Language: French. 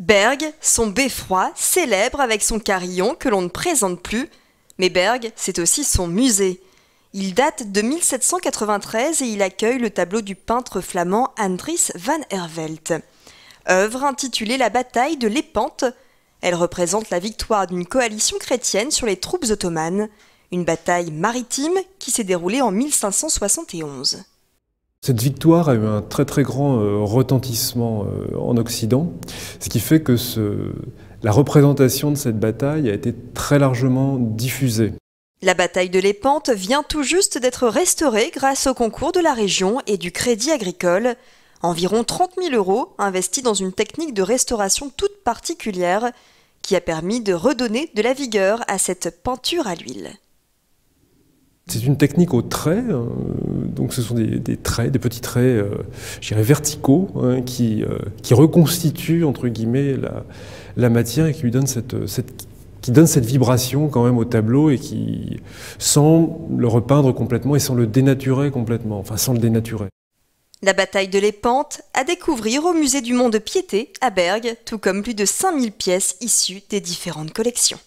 Berg, son beffroi, célèbre avec son carillon que l'on ne présente plus, mais Berg, c'est aussi son musée. Il date de 1793 et il accueille le tableau du peintre flamand Andries van Hervelt. Œuvre intitulée La bataille de l'Épante, elle représente la victoire d'une coalition chrétienne sur les troupes ottomanes, une bataille maritime qui s'est déroulée en 1571. Cette victoire a eu un très très grand euh, retentissement euh, en Occident, ce qui fait que la représentation de cette bataille a été très largement diffusée. La bataille de l'Épante vient tout juste d'être restaurée grâce au concours de la région et du crédit agricole. Environ 30 000 euros investis dans une technique de restauration toute particulière qui a permis de redonner de la vigueur à cette peinture à l'huile. C'est une technique au trait, hein. donc ce sont des, traits, des petits traits, euh, verticaux, hein, qui, euh, qui, reconstituent entre guillemets la, matière et qui lui donne cette, qui cette vibration quand même au tableau et qui, sans le repeindre complètement et sans le dénaturer complètement, enfin sans le dénaturer. La bataille de l'Épante à découvrir au musée du monde de Piété à Bergue, tout comme plus de 5000 pièces issues des différentes collections.